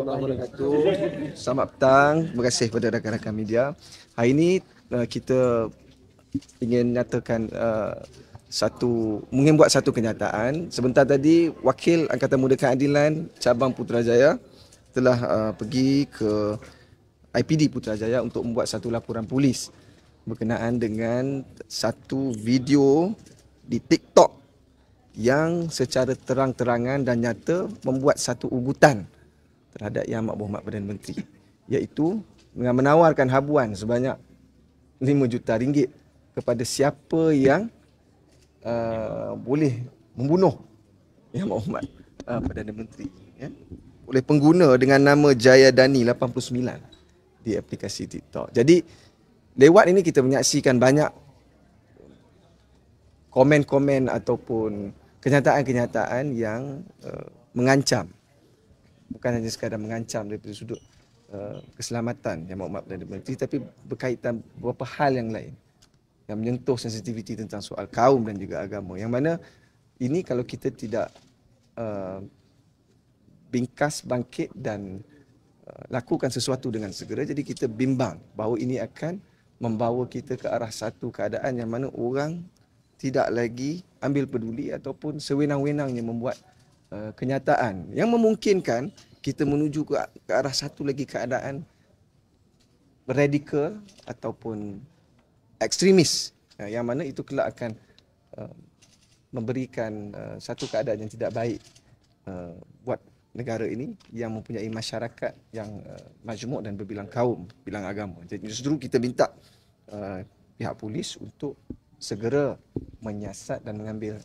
warahmatullahi wabarakatuh. Selamat petang. Terima kasih kepada rakan-rakan media. Hari ini uh, kita ingin nyatakan uh, satu mungkin buat satu kenyataan. Sebentar tadi wakil Angkatan Muda Keadilan Cabang Putrajaya telah uh, pergi ke IPD Putrajaya untuk membuat satu laporan polis berkenaan dengan satu video di TikTok yang secara terang-terangan dan nyata membuat satu ugutan terhadap Yang Amat Berhormat Perdana Menteri iaitu dengan menawarkan habuan sebanyak 5 juta ringgit kepada siapa yang uh, boleh membunuh Yang Amat Berhormat uh, Perdana Menteri ya? oleh pengguna dengan nama Jaya Dani 89 di aplikasi TikTok. Jadi lewat ini kita menyaksikan banyak komen-komen ataupun kenyataan-kenyataan yang uh, mengancam bukan hanya sekadar mengancam daripada sudut uh, keselamatan yang mahu dan demokrasi tapi berkaitan beberapa hal yang lain yang menyentuh sensitiviti tentang soal kaum dan juga agama yang mana ini kalau kita tidak uh, bingkas bangkit dan uh, lakukan sesuatu dengan segera jadi kita bimbang bahawa ini akan membawa kita ke arah satu keadaan yang mana orang tidak lagi ambil peduli ataupun sewenang-wenangnya membuat Eh, kenyataan yang memungkinkan kita menuju ke, arah satu lagi keadaan radikal ataupun ekstremis eh, yang mana itu kelak akan eh, memberikan satu keadaan yang tidak baik buat negara ini yang mempunyai masyarakat yang uh, majmuk dan berbilang kaum, bilang agama. Jadi justru kita minta pihak polis untuk segera menyiasat dan mengambil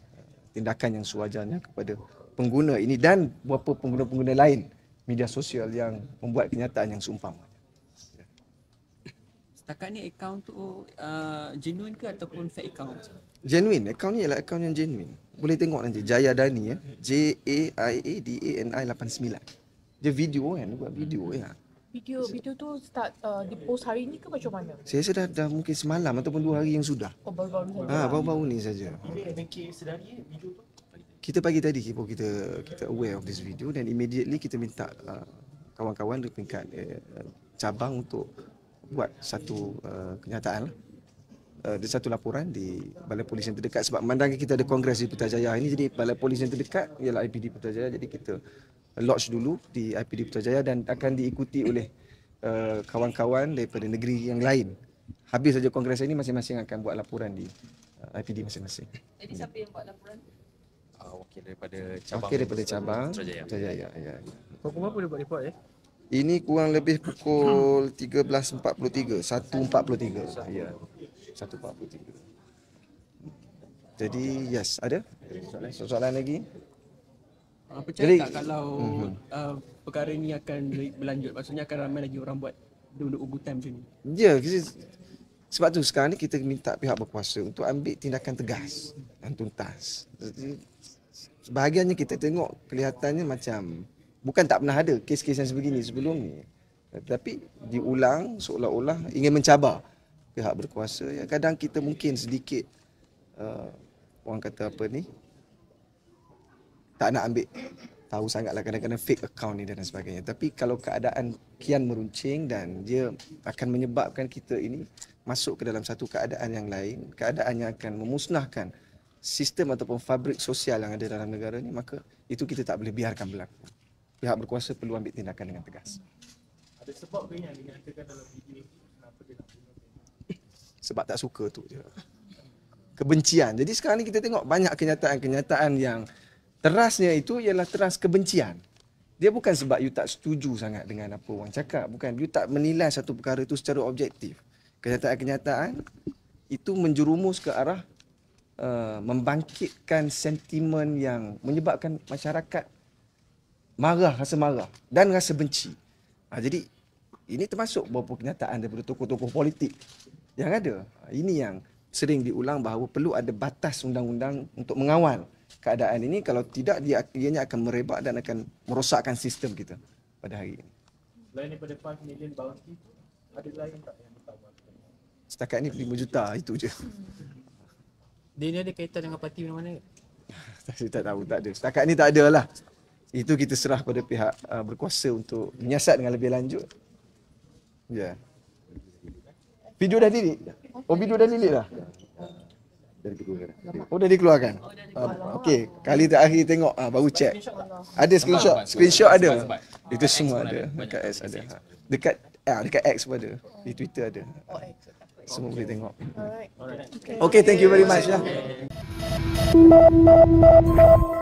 tindakan yang sewajarnya kepada pengguna ini dan beberapa pengguna-pengguna lain media sosial yang membuat kenyataan yang seumpama. Setakat ni akaun tu uh, genuine ke ataupun fake account? Genuine. Akaun ni ialah akaun yang genuine. Boleh tengok nanti. Jaya Dani ya. J-A-I-A-D-A-N-I-89. Dia video kan. Dia buat video ya. Video video tu start uh, di post hari ni ke macam mana? Saya sudah dah mungkin semalam ataupun dua hari yang sudah. Oh, baru-baru ni. Ha, baru-baru ni saja. Bila MK sedari video tu? kita pagi tadi kita kita kita aware of this video dan immediately kita minta uh, kawan-kawan di peringkat uh, cabang untuk buat satu uh, kenyataan lah. Uh, ada satu laporan di balai polis yang terdekat sebab memandangi kita ada kongres di Putrajaya ini jadi balai polis yang terdekat ialah IPD Putrajaya jadi kita lodge dulu di IPD Putrajaya dan akan diikuti oleh uh, kawan-kawan daripada negeri yang lain habis saja kongres ini masing-masing akan buat laporan di uh, IPD masing-masing jadi siapa yang buat laporan uh, wakil daripada cabang wakil daripada cabang Terjaya. Terjaya ya ya. Pukul berapa dia buat report eh? Ini kurang lebih pukul 13.43, 1.43. Ya. 1.43. Jadi yes, ada? Soalan, soalan lagi? Ah, percaya Jadi, tak kalau mm-hmm. uh, perkara ni akan berlanjut? Maksudnya akan ramai lagi orang buat duduk ugutan macam ni? Ya, yeah, sebab tu sekarang ni kita minta pihak berkuasa untuk ambil tindakan tegas dan tuntas. Sebahagiannya kita tengok kelihatannya macam bukan tak pernah ada kes-kes yang sebegini sebelum ni. Tapi diulang seolah-olah ingin mencabar pihak berkuasa. Ya, kadang kita mungkin sedikit uh, orang kata apa ni tak nak ambil tahu sangatlah kadang-kadang fake account ni dan sebagainya. Tapi kalau keadaan kian meruncing dan dia akan menyebabkan kita ini masuk ke dalam satu keadaan yang lain, keadaan yang akan memusnahkan sistem ataupun fabrik sosial yang ada dalam negara ini maka itu kita tak boleh biarkan berlaku. Pihak berkuasa perlu ambil tindakan dengan tegas. Ada sebab ke yang dinyatakan dalam video kenapa dia nak bunuh Sebab tak suka tu je. Kebencian. Jadi sekarang ni kita tengok banyak kenyataan-kenyataan yang terasnya itu ialah teras kebencian. Dia bukan sebab you tak setuju sangat dengan apa orang cakap. Bukan. You tak menilai satu perkara itu secara objektif kenyataan-kenyataan itu menjerumus ke arah uh, membangkitkan sentimen yang menyebabkan masyarakat marah, rasa marah dan rasa benci. Ha, jadi ini termasuk beberapa kenyataan daripada tokoh-tokoh politik yang ada. Ha, ini yang sering diulang bahawa perlu ada batas undang-undang untuk mengawal keadaan ini. Kalau tidak, dia ianya akan merebak dan akan merosakkan sistem kita pada hari ini. Selain daripada 5 million bounty, ada lain tak yang ditawarkan? setakat ni 5 juta itu je. Dia ni ada kaitan dengan parti mana-mana tak, saya tak tahu, tak ada. Setakat ni tak ada lah. Itu kita serah pada pihak uh, berkuasa untuk menyiasat dengan lebih lanjut. Ya. Yeah. Video dah delete? Oh, video dah delete dah? Oh, dah dikeluarkan? Oh, uh, Okey, kali terakhir tengok, uh, baru check. Ada screenshot? Screenshot ada? Itu semua ada. Dekat X ada. Dekat, uh, dekat X pun ada. Di Twitter ada. Oh, X semua boleh tengok. Alright. Okay, thank you very much. Okay. Lah.